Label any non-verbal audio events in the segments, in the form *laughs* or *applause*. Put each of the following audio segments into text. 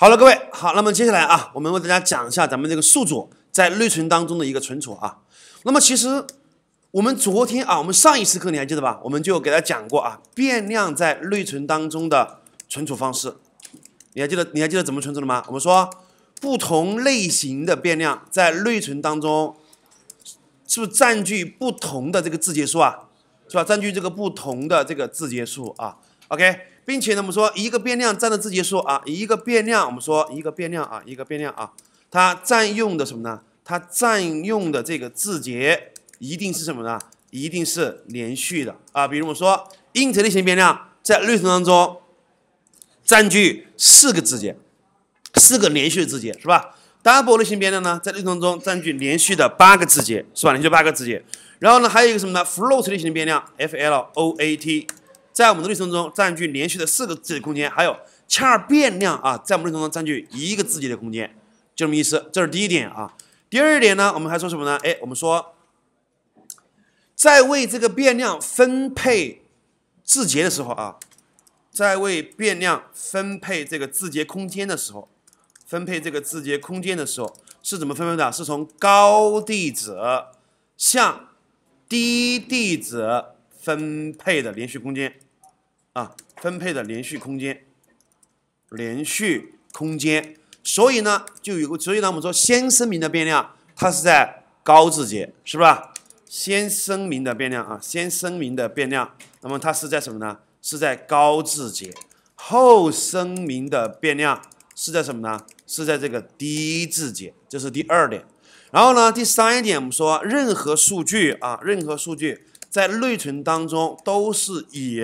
好了，各位好，那么接下来啊，我们为大家讲一下咱们这个数组在内存当中的一个存储啊。那么其实我们昨天啊，我们上一次课你还记得吧？我们就给大家讲过啊，变量在内存当中的存储方式。你还记得你还记得怎么存储的吗？我们说不同类型的变量在内存当中是不是占据不同的这个字节数啊？是吧？占据这个不同的这个字节数啊。OK，并且呢，我们说一个变量占的字节数啊，一个变量，我们说一个变量啊，一个变量啊，它占用的什么呢？它占用的这个字节一定是什么呢？一定是连续的啊。比如我说 int 类型变量在内存当中占据四个字节，四个连续的字节是吧？double 类型变量呢，在内存中占据连续的八个字节，是吧？连续八个字节。然后呢，还有一个什么呢？float 类型变量，FLOAT。在我们的内存中占据连续的四个字节空间，还有恰变量啊，在我们内存中占据一个字节的空间，就这么意思。这是第一点啊。第二点呢，我们还说什么呢？哎，我们说，在为这个变量分配字节的时候啊，在为变量分配这个字节空间的时候，分配这个字节空间的时候是怎么分配的？是从高地址向低地址分配的连续空间。啊，分配的连续空间，连续空间，所以呢，就有个，所以呢，我们说先声明的变量，它是在高字节，是吧？先声明的变量啊，先声明的变量，那么它是在什么呢？是在高字节。后声明的变量是在什么呢？是在这个低字节，这是第二点。然后呢，第三一点，我们说任何数据啊，任何数据在内存当中都是以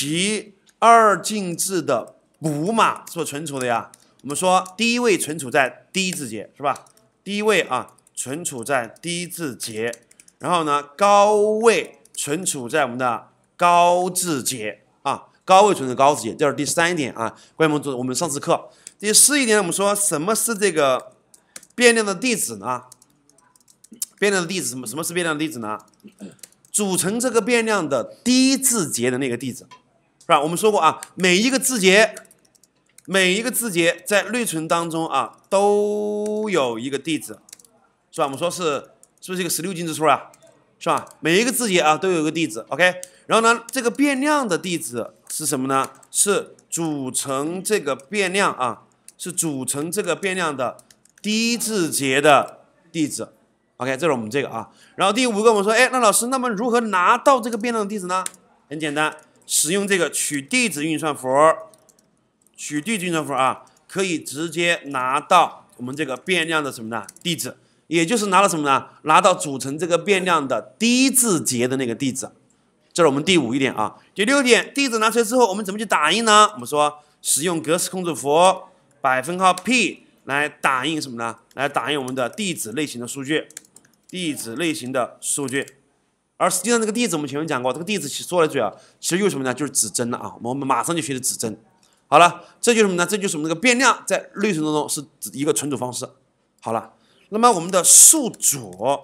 其二进制的补码是不是存储的呀？我们说第一位存储在低字节，是吧？第一位啊，存储在低字节。然后呢，高位存储在我们的高字节啊，高位存储高字节。这是第三点啊，关于我们做我们上次课。第四一点，我们说什么是这个变量的地址呢？变量的地址什么？什么是变量的地址呢？组成这个变量的低字节的那个地址。是吧？我们说过啊，每一个字节，每一个字节在内存当中啊，都有一个地址，是吧？我们说是，是不是一个十六进制数啊？是吧？每一个字节啊，都有一个地址。OK，然后呢，这个变量的地址是什么呢？是组成这个变量啊，是组成这个变量的低字节的地址。OK，这是我们这个啊。然后第五个，我们说，哎，那老师，那么如何拿到这个变量的地址呢？很简单。使用这个取地址运算符，取地址运算符啊，可以直接拿到我们这个变量的什么呢？地址，也就是拿到什么呢？拿到组成这个变量的低字节的那个地址。这是我们第五一点啊。第六点，地址拿出来之后，我们怎么去打印呢？我们说使用格式控制符百分号 P 来打印什么呢？来打印我们的地址类型的数据，地址类型的数据。而实际上，这个地址我们前面讲过，这个地址说来嘴啊，其实又什么呢？就是指针了啊。我们马上就学的指针。好了，这就是什么呢？这就是我们那个变量在内存当中是一个存储方式。好了，那么我们的数组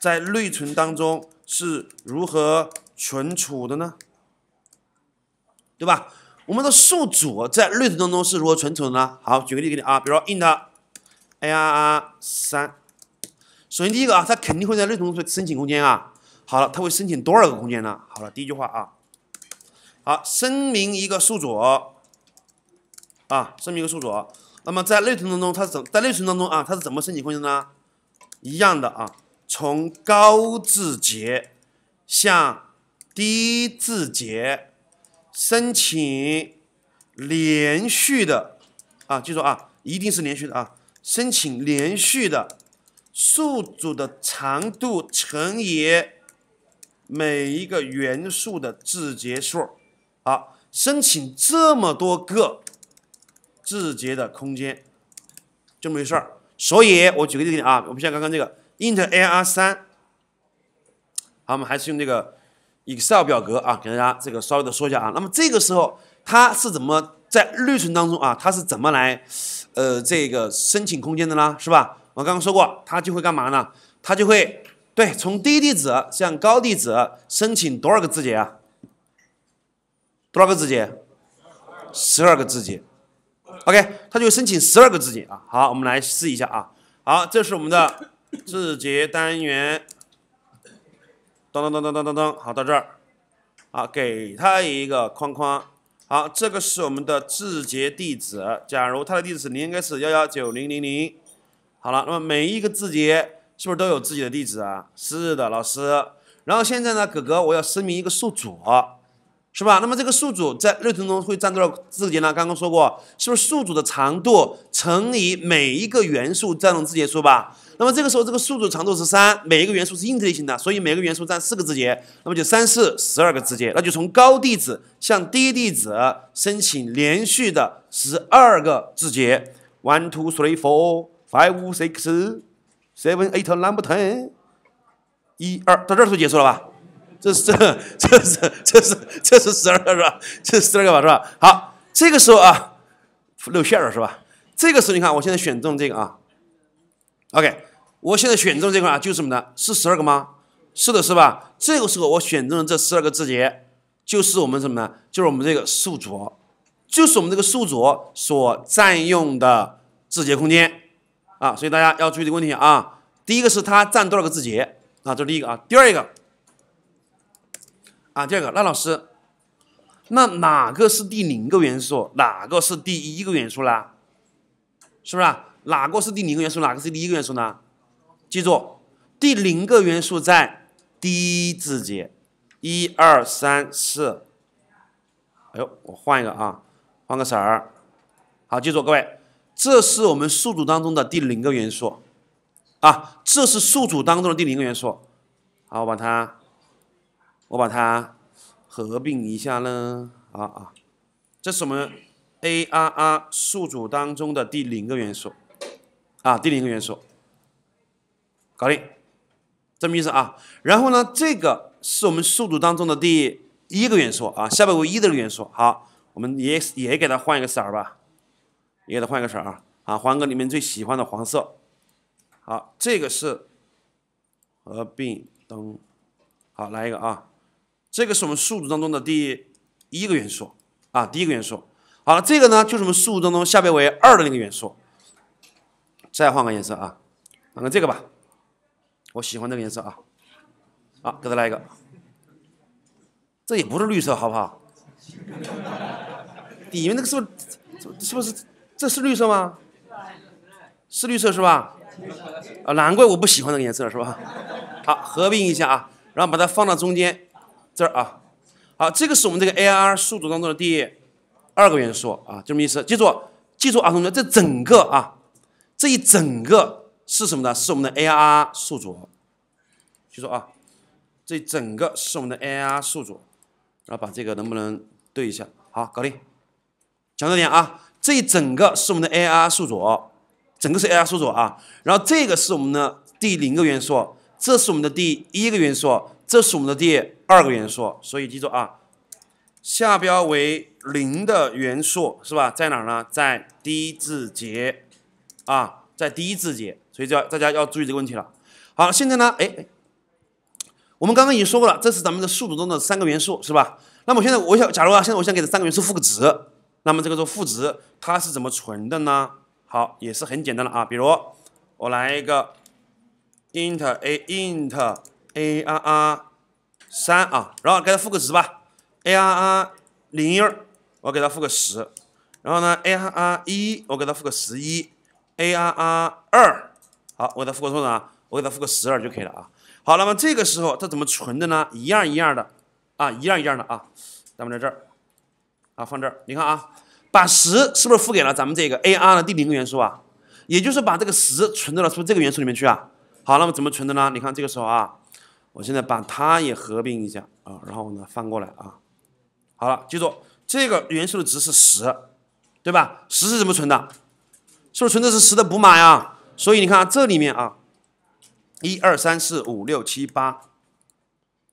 在内存当中是如何存储的呢？对吧？我们的数组在内存当中是如何存储的呢？好，举个例给你啊，比如说 int a r 三。首先第一个啊，它肯定会在内存中申请空间啊。好了，它会申请多少个空间呢？好了，第一句话啊，好，声明一个数组啊，声明一个数组。那么在内存当中，它是怎在内存当中啊，它是怎么申请空间呢？一样的啊，从高字节向低字节申请连续的啊，记住啊，一定是连续的啊，申请连续的数组的长度乘以。每一个元素的字节数，好，申请这么多个字节的空间，就没事儿。所以我举个例子啊，我们像刚刚这个 int a r 三，好，我们还是用这个 Excel 表格啊，给大家这个稍微的说一下啊。那么这个时候它是怎么在内存当中啊？它是怎么来呃这个申请空间的呢？是吧？我刚刚说过，它就会干嘛呢？它就会。对，从低地址向高地址申请多少个字节啊？多少个字节？十二个字节。OK，它就申请十二个字节啊。好，我们来试一下啊。好，这是我们的字节单元。噔噔噔噔噔噔噔，好到这儿。好，给它一个框框。好，这个是我们的字节地址。假如它的地址是零，应该是幺幺九零零零。好了，那么每一个字节。是不是都有自己的地址啊？是的，老师。然后现在呢，哥哥，我要声明一个数组，是吧？那么这个数组在内存中会占多少字节呢？刚刚说过，是不是数组的长度乘以每一个元素占用字节数吧？那么这个时候，这个数组长度是三，每一个元素是 int 类型的，所以每个元素占四个字节，那么就三四十二个字节。那就从高地址向低地址申请连续的十二个字节。One two three four five six。Seven, eight, nine, ten。一二，到这儿就结束了吧？这是这这是这是这是十二个是吧？这是十二个吧是吧？好，这个时候啊露馅了是吧？这个时候你看，我现在选中这个啊，OK，我现在选中这块啊，就是什么呢？是十二个吗？是的是吧？这个时候我选中的这十二个字节，就是我们什么呢？就是我们这个数组，就是我们这个数组所占用的字节空间。啊，所以大家要注意这个问题啊。第一个是它占多少个字节啊？这是第一个啊。第二个啊，第二个，那老师，那哪个是第零个元素，哪个是第一个元素啦？是不是？哪个是第零个元素，哪个是第一个元素呢？记住，第零个元素在第一字节，一二三四。哎呦，我换一个啊，换个色儿。好，记住各位。这是我们数组当中的第零个元素，啊，这是数组当中的第零个元素，好，我把它，我把它合并一下呢，啊啊，这是我们 arr 数组当中的第零个元素，啊，第零个元素，搞定，这么意思啊。然后呢，这个是我们数组当中的第一个元素啊，下边为一的个元素，好，我们也也给它换一个色儿吧。你给他换一个色啊！啊，换个你们最喜欢的黄色。好，这个是合并灯。好，来一个啊！这个是我们数组当中的第一个元素啊，第一个元素。好了，这个呢就是我们数组当中下边为二的那个元素。再换个颜色啊，换个这个吧，我喜欢这个颜色啊。啊，给他来一个。这也不是绿色，好不好？你 *laughs* 们那个是不，是是不是？这是绿色吗？是绿色是吧？啊，难怪我不喜欢这个颜色是吧？好，合并一下啊，然后把它放到中间这儿啊。好，这个是我们这个 A R 数组当中的第二个元素啊，这么意思，记住记住啊，同学这整个啊，这一整个是什么呢？是我们的 A R 数组，记住啊，这整个是我们的 A R 数组，然后把这个能不能对一下？好，搞定。强调点啊。这整个是我们的 A R 数组，整个是 A R 数组啊。然后这个是我们的第零个元素，这是我们的第一个元素，这是我们的第二个元素。所以记住啊，下标为零的元素是吧？在哪儿呢？在第一字节，啊，在第一字节。所以要大家要注意这个问题了。好，现在呢，哎哎，我们刚刚已经说过了，这是咱们的数组中的三个元素是吧？那么现在我想，假如啊，现在我想给这三个元素赋个值。那么这个时候赋值它是怎么存的呢？好，也是很简单的啊。比如我来一个 int a int arr 三啊，然后给它赋个值吧。arr 零，我给它赋个十。然后呢 arr 一，我给它赋个十一。arr 二，好，我给它赋个多少我给它赋个十二就可以了啊。好，那么这个时候它怎么存的呢？一样一样的啊，一样一样的啊。咱们在这儿。啊，放这儿，你看啊，把十是不是赋给了咱们这个 A R 的第零个元素啊？也就是把这个十存到了是不是这个元素里面去啊？好，那么怎么存的呢？你看这个时候啊，我现在把它也合并一下啊，然后呢翻过来啊，好了，记住这个元素的值是十，对吧？十是怎么存的？是不是存的是十的补码呀？所以你看啊、这里面啊，一二三四五六七八，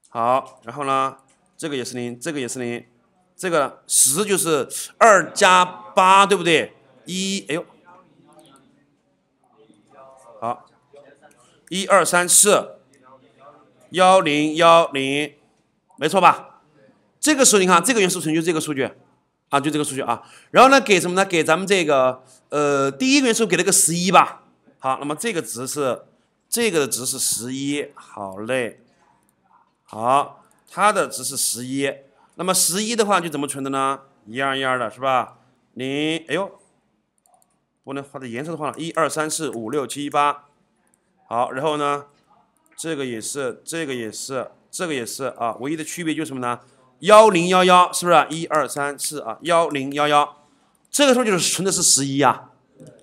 好，然后呢，这个也是零，这个也是零。这个十就是二加八，对不对？一，哎呦，好，一二三四，幺零幺零，没错吧？这个时候你看，这个元素存就这个数据啊，就这个数据啊。然后呢，给什么呢？给咱们这个呃第一个元素给了个十一吧。好，那么这个值是这个的值是十一，好嘞，好，它的值是十一。那么十一的话就怎么存的呢？一样一样的是吧？零哎呦，不能画的颜色都话，了。一二三四五六七八，好，然后呢，这个也是，这个也是，这个也是啊。唯一的区别就是什么呢？幺零幺幺是不是？一二三四啊，幺零幺幺，这个时候就是存的是十一啊，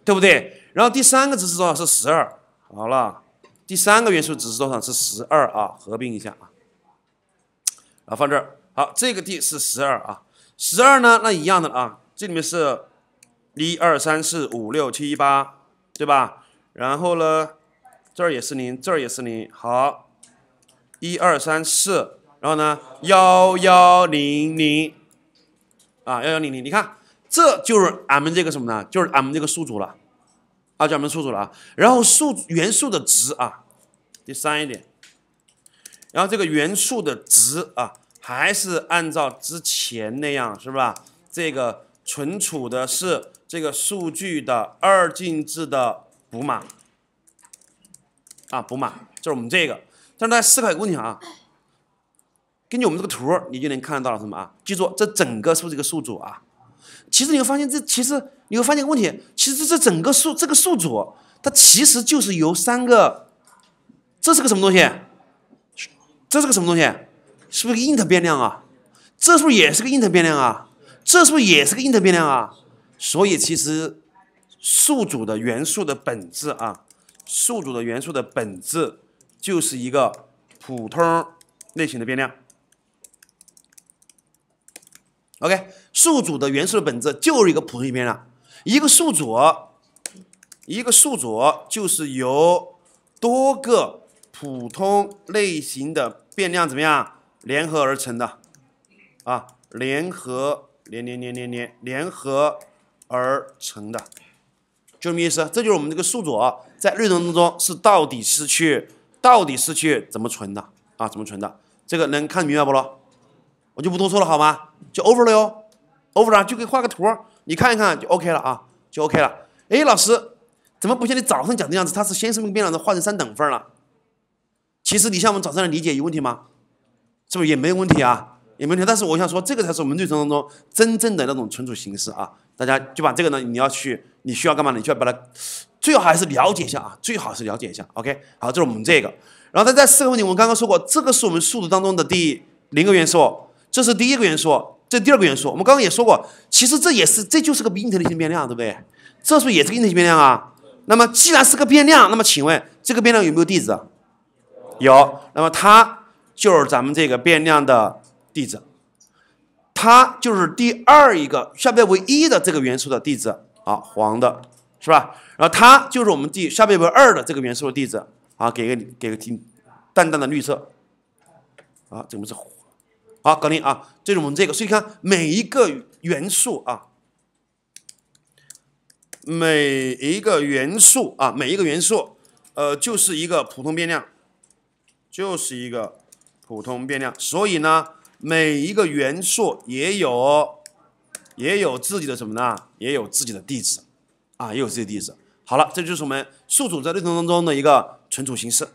对不对？然后第三个值是多少？是十二。好了，第三个元素值是多少？是十二啊。合并一下啊，啊放这儿。好，这个 d 是十二啊，十二呢，那一样的啊，这里面是一二三四五六七八，对吧？然后呢，这儿也是零，这儿也是零。好，一二三四，然后呢，幺幺零零，啊，幺幺零零，你看，这就是俺们这个什么呢？就是俺们这个数组了，啊，叫俺们数组了啊。然后数元素的值啊，第三一点，然后这个元素的值啊。还是按照之前那样，是吧？这个存储的是这个数据的二进制的补码啊，补码就是我们这个。但是大家思考一个问题啊，根据我们这个图，你就能看得到什么啊？记住，这整个是不是一个数组啊？其实你会发现，这其实你会发现个问题，其实这整个数这个数组，它其实就是由三个，这是个什么东西？这是个什么东西？是不是个 int 变量啊？这是不是也是个 int 变量啊？这是不是也是个 int 变量啊？所以其实，数组的元素的本质啊，数组的元素的本质就是一个普通类型的变量。OK，数组的元素的本质就是一个普通型变量。一个数组，一个数组就是由多个普通类型的变量怎么样？联合而成的，啊，联合，联联联联联，联合而成的，就这意思。这就是我们这个数组在内存当中是到底是去，到底是去怎么存的啊？怎么存的？这个能看明白不咯？我就不多说了好吗？就 over 了哟，over 了，就给画个图，你看一看就 OK 了啊，就 OK 了。哎，老师，怎么不像你早上讲的样子？它是先生命变量的，化成三等份了。其实你像我们早上的理解有问题吗？是不是也没有问题啊？也没有问题，但是我想说，这个才是我们日常当中真正的那种存储形式啊。大家就把这个呢，你要去，你需要干嘛？你需要把它，最好还是了解一下啊，最好是了解一下。OK，好，这是我们这个。然后在在四个问题，我们刚刚说过，这个是我们数组当中的第零个元素，这是第一个元素，这第二个元素。我们刚刚也说过，其实这也是，这就是个 int 的型变量，对不对？这是不是也是 int 型变量啊？那么既然是个变量，那么请问这个变量有没有地址？有。那么它。就是咱们这个变量的地址，它就是第二一个下边为一的这个元素的地址啊，黄的是吧？然后它就是我们第下边为二的这个元素的地址啊，给个给个金淡淡的绿色啊，怎么是好搞定啊？这是我们这个，所以看每一个元素啊，每一个元素啊，每一个元素呃，就是一个普通变量，就是一个。普通变量，所以呢，每一个元素也有，也有自己的什么呢？也有自己的地址，啊，也有自己的地址。好了，这就是我们数组在内存当中的一个存储形式。